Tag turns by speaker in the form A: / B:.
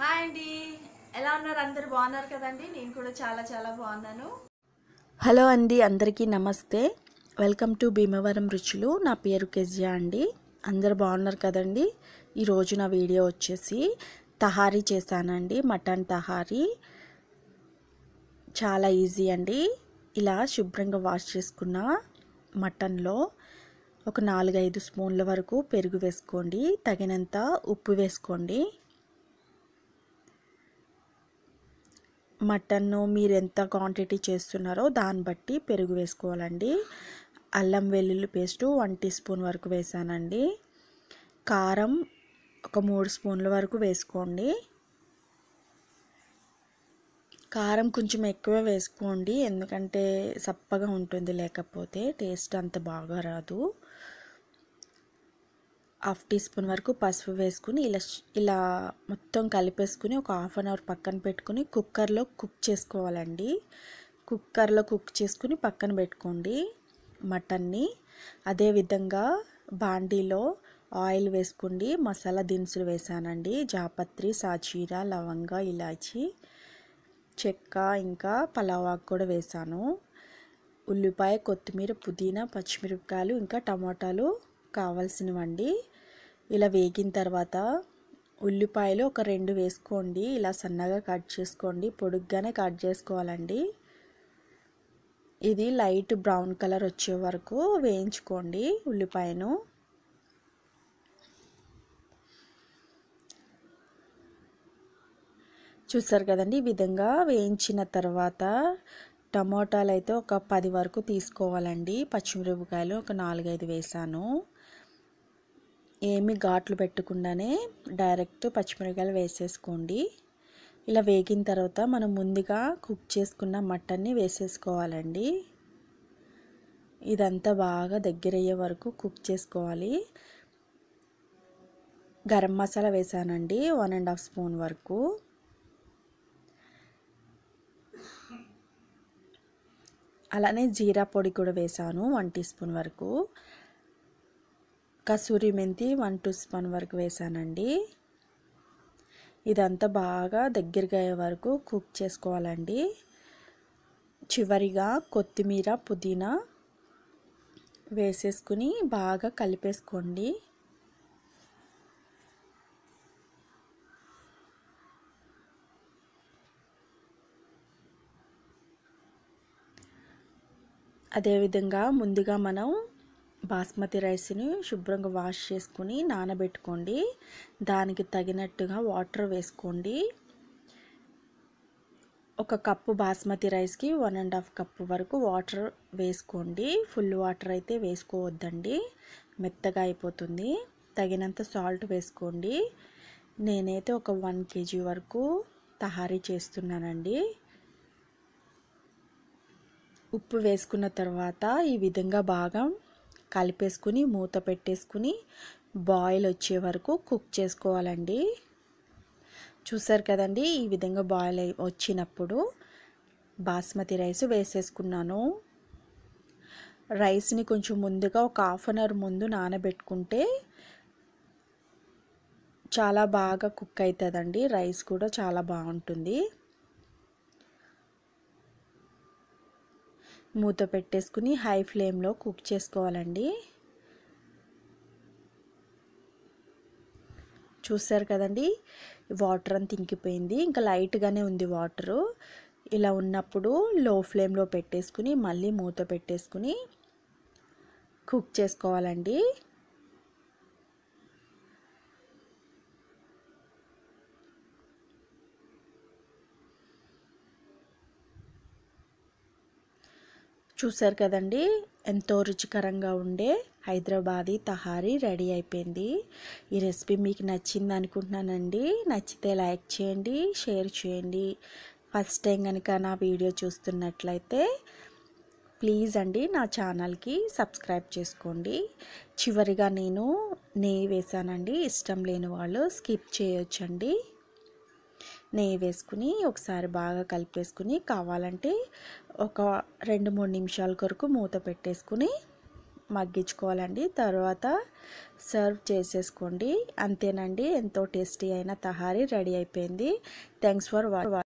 A: hi అండి ఎలా ఉన్నారు అందరు బాగున్నారు కదండి నేను కూడా చాలా చాలా బాగున్నాను హలో అండి అందరికీ నమస్తే వెల్కమ్ టు భీమవరం రుచులు నా పేరు కెజియా అండి అందరు బాగున్నారు కదండి ఈరోజు నా వీడియో వచ్చేసి తహారీ చేశానండి మటన్ తహారీ చాలా ఈజీ అండి ఇలా శుభ్రంగా వాష్ చేసుకున్న మటన్లో ఒక నాలుగైదు స్పూన్ల వరకు పెరుగు వేసుకోండి తగినంత ఉప్పు వేసుకోండి మటన్ను మీరు ఎంత క్వాంటిటీ చేస్తున్నారో దాన్ని బట్టి పెరుగు వేసుకోవాలండి అల్లం వెల్లుల్లి పేస్టు వన్ టీ స్పూన్ వరకు వేసానండి కారం ఒక మూడు స్పూన్ల వరకు వేసుకోండి కారం కొంచెం ఎక్కువ వేసుకోండి ఎందుకంటే సప్పగా ఉంటుంది లేకపోతే టేస్ట్ అంత బాగా రాదు హాఫ్ టీ స్పూన్ వరకు పసుపు వేసుకుని ఇలా ఇలా మొత్తం కలిపేసుకుని ఒక హాఫ్ అన్ అవర్ పక్కన పెట్టుకుని కుక్కర్లో కుక్ చేసుకోవాలండి కుక్కర్లో కుక్ చేసుకుని పక్కన పెట్టుకోండి మటన్ని అదేవిధంగా బాండీలో ఆయిల్ వేసుకోండి మసాలా దినుసులు వేసానండి జాపత్రి సాచీర లవంగ ఇలాచి చెక్క ఇంకా పలావాకు కూడా వేసాను ఉల్లిపాయ కొత్తిమీర పుదీనా పచ్చిమిరపకాయలు ఇంకా టమాటాలు కావాల్సినవండి ఇలా వేగిన తర్వాత ఉల్లిపాయలు ఒక రెండు వేసుకోండి ఇలా సన్నగా కట్ చేసుకోండి పొడుగ్గానే కట్ చేసుకోవాలండి ఇది లైట్ బ్రౌన్ కలర్ వచ్చే వరకు వేయించుకోండి ఉల్లిపాయను చూసారు కదండి ఈ విధంగా వేయించిన తర్వాత టమోటాలు అయితే ఒక పది వరకు తీసుకోవాలండి పచ్చిమిరపకాయలు ఒక నాలుగైదు వేసాను ఏమి ఘాట్లు పెట్టకుండానే డైరెక్ట్ పచ్చిమిరపకాయలు వేసేసుకోండి ఇలా వేగిన తర్వాత మనం ముందుగా కుక్ చేసుకున్న మటన్ని వేసేసుకోవాలండి ఇదంతా బాగా దగ్గరయ్యే వరకు కుక్ చేసుకోవాలి గరం మసాలా వేసానండి వన్ అండ్ హాఫ్ స్పూన్ వరకు అలానే జీరా పొడి కూడా వేసాను వన్ టీ స్పూన్ వరకు కసూరి మెంతి వన్ టూ స్పూన్ వరకు వేసానండి ఇదంతా బాగా దగ్గరగా అయ్యే వరకు కుక్ చేసుకోవాలండి చివరిగా కొత్తిమీర పుదీనా వేసేసుకుని బాగా కలిపేసుకోండి అదేవిధంగా ముందుగా మనం బాస్మతి రైస్ని శుభ్రంగా వాష్ చేసుకుని నానబెట్టుకోండి దానికి తగినట్టుగా వాటర్ వేసుకోండి ఒక కప్పు బాస్మతి రైస్కి వన్ అండ్ హాఫ్ కప్పు వరకు వాటర్ వేసుకోండి ఫుల్ వాటర్ అయితే వేసుకోవద్దండి మెత్తగా అయిపోతుంది తగినంత సాల్ట్ వేసుకోండి నేనైతే ఒక వన్ కేజీ వరకు తహారీ చేస్తున్నానండి ఉప్పు వేసుకున్న తర్వాత ఈ విధంగా బాగా కలిపేసుకుని మూత పెట్టేసుకుని బాయిల్ వచ్చే వరకు కుక్ చేసుకోవాలండి చూసారు కదండి ఈ విధంగా బాయిల్ వచ్చినప్పుడు బాస్మతి రైస్ వేసేసుకున్నాను రైస్ని కొంచెం ముందుగా ఒక హాఫ్ అన్ అవర్ ముందు నానబెట్టుకుంటే చాలా బాగా కుక్ అవుతుందండి రైస్ కూడా చాలా బాగుంటుంది మూత పెట్టేసుకుని హై ఫ్లేమ్లో కుక్ చేసుకోవాలండి చూసారు కదండి వాటర్ అంత ఇంకిపోయింది ఇంకా లైట్గానే ఉంది వాటరు ఇలా ఉన్నప్పుడు లో ఫ్లేమ్లో పెట్టేసుకుని మళ్ళీ మూత పెట్టేసుకుని కుక్ చేసుకోవాలండి చూసారు కదండి ఎంతో రుచికరంగా ఉండే హైదరాబాదీ తహారీ రెడీ అయిపోయింది ఈ రెసిపీ మీకు నచ్చింది అనుకుంటున్నానండి నచ్చితే లైక్ చేయండి షేర్ చేయండి ఫస్ట్ టైం కనుక నా వీడియో చూస్తున్నట్లయితే ప్లీజ్ అండి నా ఛానల్కి సబ్స్క్రైబ్ చేసుకోండి చివరిగా నేను నెయ్యి వేశానండి ఇష్టం లేని వాళ్ళు స్కిప్ చేయొచ్చండి నెయ్యి వేసుకుని ఒకసారి బాగా కలిపేసుకుని కావాలంటే ఒక రెండు మూడు నిమిషాల కొరకు మూత పెట్టేసుకుని మగ్గించుకోవాలండి తర్వాత సర్వ్ చేసేసుకోండి అంతేనండి ఎంతో టేస్టీ అయిన తహారీ రెడీ అయిపోయింది థ్యాంక్స్ ఫర్ వాచింగ్